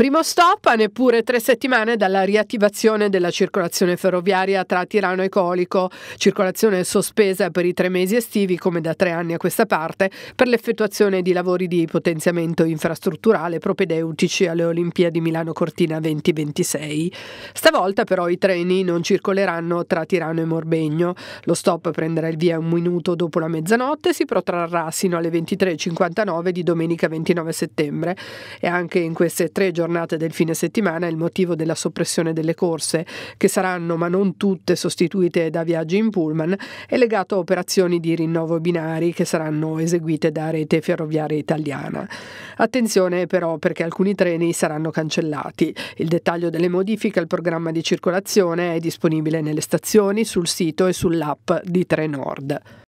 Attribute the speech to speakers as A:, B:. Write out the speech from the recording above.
A: Primo stop a neppure tre settimane dalla riattivazione della circolazione ferroviaria tra Tirano e Colico, circolazione sospesa per i tre mesi estivi come da tre anni a questa parte per l'effettuazione di lavori di potenziamento infrastrutturale propedeutici alle Olimpiadi Milano Cortina 2026. Stavolta però i treni non circoleranno tra Tirano e Morbegno. Lo stop prenderà il via un minuto dopo la mezzanotte e si protrarrà sino alle 23.59 di domenica 29 settembre e anche in queste tre giornate giornate del fine settimana il motivo della soppressione delle corse, che saranno ma non tutte sostituite da viaggi in pullman, è legato a operazioni di rinnovo binari che saranno eseguite da rete ferroviaria italiana. Attenzione però perché alcuni treni saranno cancellati. Il dettaglio delle modifiche al programma di circolazione è disponibile nelle stazioni, sul sito e sull'app di Trenord.